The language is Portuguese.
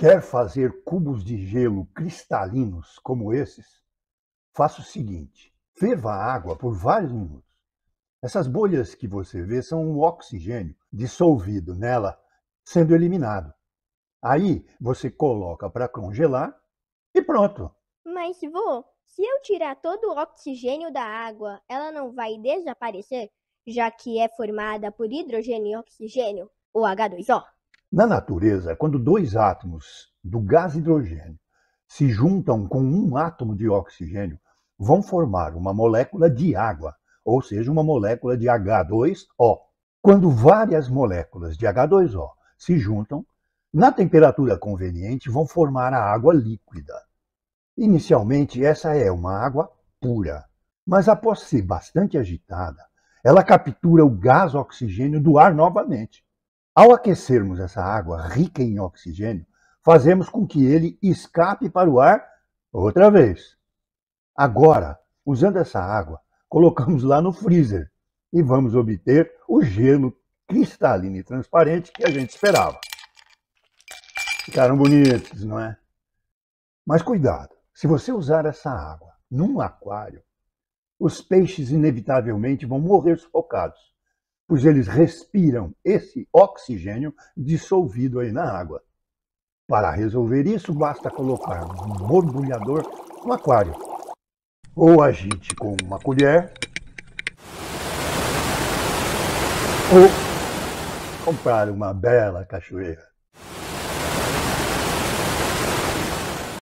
Quer fazer cubos de gelo cristalinos como esses? Faça o seguinte: ferva a água por vários minutos. Essas bolhas que você vê são o um oxigênio dissolvido nela sendo eliminado. Aí você coloca para congelar e pronto. Mas vou. se eu tirar todo o oxigênio da água, ela não vai desaparecer, já que é formada por hidrogênio e oxigênio, o H2O? Na natureza, quando dois átomos do gás hidrogênio se juntam com um átomo de oxigênio, vão formar uma molécula de água, ou seja, uma molécula de H2O. Quando várias moléculas de H2O se juntam, na temperatura conveniente, vão formar a água líquida. Inicialmente, essa é uma água pura, mas após ser bastante agitada, ela captura o gás oxigênio do ar novamente ao aquecermos essa água rica em oxigênio, fazemos com que ele escape para o ar outra vez. Agora, usando essa água, colocamos lá no freezer e vamos obter o gelo cristalino e transparente que a gente esperava. Ficaram bonitos, não é? Mas cuidado, se você usar essa água num aquário, os peixes inevitavelmente vão morrer sufocados pois eles respiram esse oxigênio dissolvido aí na água. Para resolver isso, basta colocar um borbulhador no aquário. Ou agite com uma colher, ou comprar uma bela cachoeira.